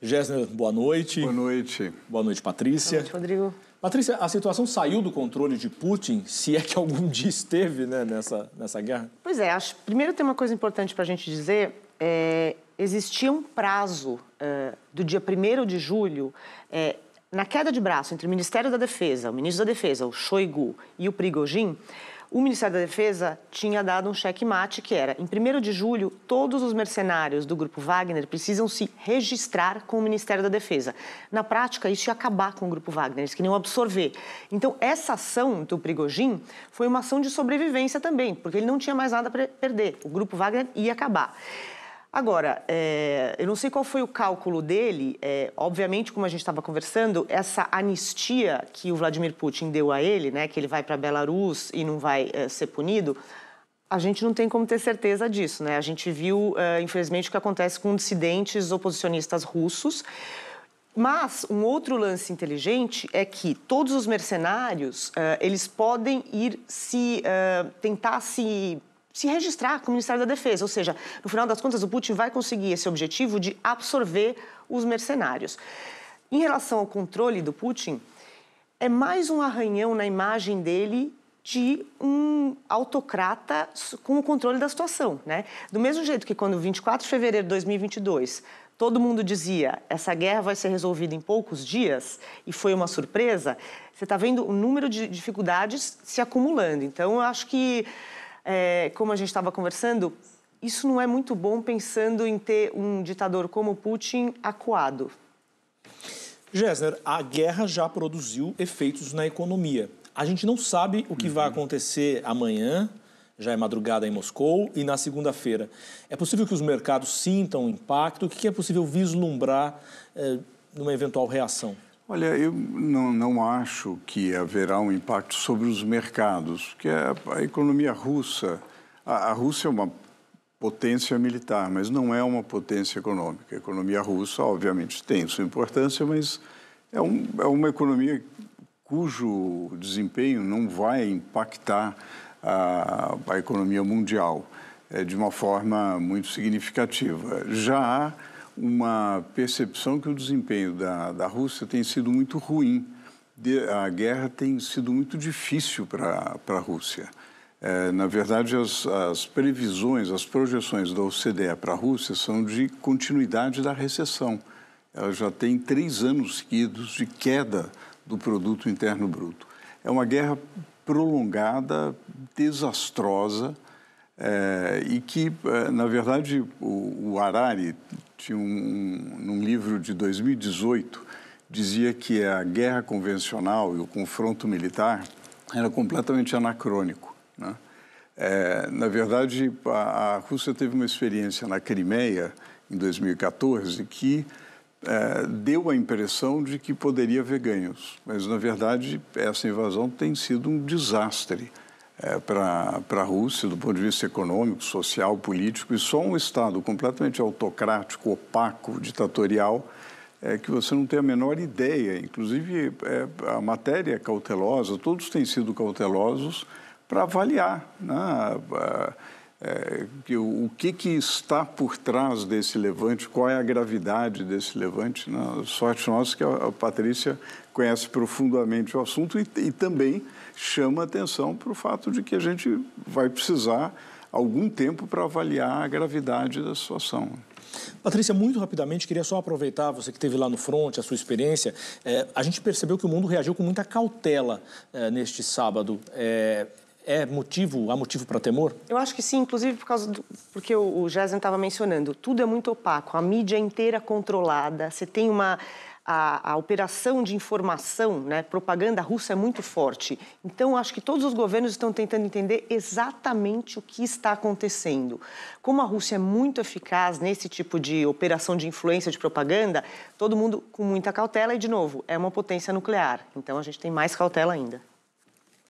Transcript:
Gessner, boa noite. Boa noite. Boa noite, Patrícia. Boa noite, Rodrigo. Patrícia, a situação saiu do controle de Putin, se é que algum dia esteve né, nessa, nessa guerra? Pois é, acho, primeiro tem uma coisa importante para a gente dizer. É, existia um prazo é, do dia 1 de julho é, na queda de braço entre o Ministério da Defesa, o ministro da Defesa, o Shoigu, e o Prigojin, o Ministério da Defesa tinha dado um cheque-mate que era, em 1 de julho, todos os mercenários do grupo Wagner precisam se registrar com o Ministério da Defesa. Na prática, isso ia acabar com o grupo Wagner, eles queriam absorver. Então, essa ação do Prigogine foi uma ação de sobrevivência também, porque ele não tinha mais nada para perder, o grupo Wagner ia acabar. Agora, é, eu não sei qual foi o cálculo dele. É, obviamente, como a gente estava conversando, essa anistia que o Vladimir Putin deu a ele, né, que ele vai para Belarus e não vai é, ser punido, a gente não tem como ter certeza disso, né? A gente viu, infelizmente, o que acontece com dissidentes oposicionistas russos. Mas um outro lance inteligente é que todos os mercenários eles podem ir se tentar se se registrar com o Ministério da Defesa. Ou seja, no final das contas, o Putin vai conseguir esse objetivo de absorver os mercenários. Em relação ao controle do Putin, é mais um arranhão na imagem dele de um autocrata com o controle da situação, né? Do mesmo jeito que quando 24 de fevereiro de 2022 todo mundo dizia essa guerra vai ser resolvida em poucos dias e foi uma surpresa, você está vendo o número de dificuldades se acumulando. Então, eu acho que é, como a gente estava conversando, isso não é muito bom pensando em ter um ditador como Putin acuado. Gessner, a guerra já produziu efeitos na economia. A gente não sabe o que uhum. vai acontecer amanhã, já é madrugada em Moscou, e na segunda-feira. É possível que os mercados sintam o impacto? O que é possível vislumbrar eh, numa eventual reação? Olha, eu não, não acho que haverá um impacto sobre os mercados, porque a, a economia russa, a, a Rússia é uma potência militar, mas não é uma potência econômica. A economia russa, obviamente, tem sua importância, mas é, um, é uma economia cujo desempenho não vai impactar a, a economia mundial é, de uma forma muito significativa. Já há uma percepção que o desempenho da, da Rússia tem sido muito ruim. De, a guerra tem sido muito difícil para a Rússia. É, na verdade, as, as, previsões, as projeções da OCDE para a Rússia são de continuidade da recessão. Ela já tem três anos seguidos de queda do produto interno bruto. É uma guerra prolongada, desastrosa, é, e que, é, na verdade, o, o Harari tinha um, num livro de 2018 dizia que a guerra convencional e o confronto militar era completamente anacrônico. Né? É, na verdade, a, a, Rússia teve uma experiência na Crimeia em 2014 que é, deu a impressão de que poderia haver ganhos, mas na verdade essa invasão tem sido um desastre é, para a Rússia do ponto de vista econômico, social, político, e só um Estado completamente autocrático, opaco, ditatorial, é que você não tem a menor ideia. Inclusive, é, a matéria é cautelosa, todos têm sido cautelosos para avaliar. Né? é, o, o, que, que está por trás desse levante, qual é a gravidade desse levante. Né? Sorte nossa que a, a Patrícia conhece profundamente o assunto e, e também chama atenção para o fato de que a gente vai precisar algum tempo para avaliar a gravidade da situação. Patrícia, muito rapidamente, queria só aproveitar você que teve lá no front, a sua experiência. É, a gente percebeu que o mundo reagiu com muita cautela é, neste sábado. É, é motivo, há motivo para temor? Eu acho que sim, inclusive por causa do, porque o, o Jason estava mencionando, tudo é muito opaco, a mídia inteira controlada, você tem uma a, a, operação de informação, né, propaganda russa é muito forte. Então, acho que todos os governos estão tentando entender exatamente o que está acontecendo. Como a Rússia é muito eficaz nesse tipo de operação de influência de propaganda, todo mundo com muita cautela e, de novo, é uma potência nuclear. Então, a gente tem mais cautela ainda.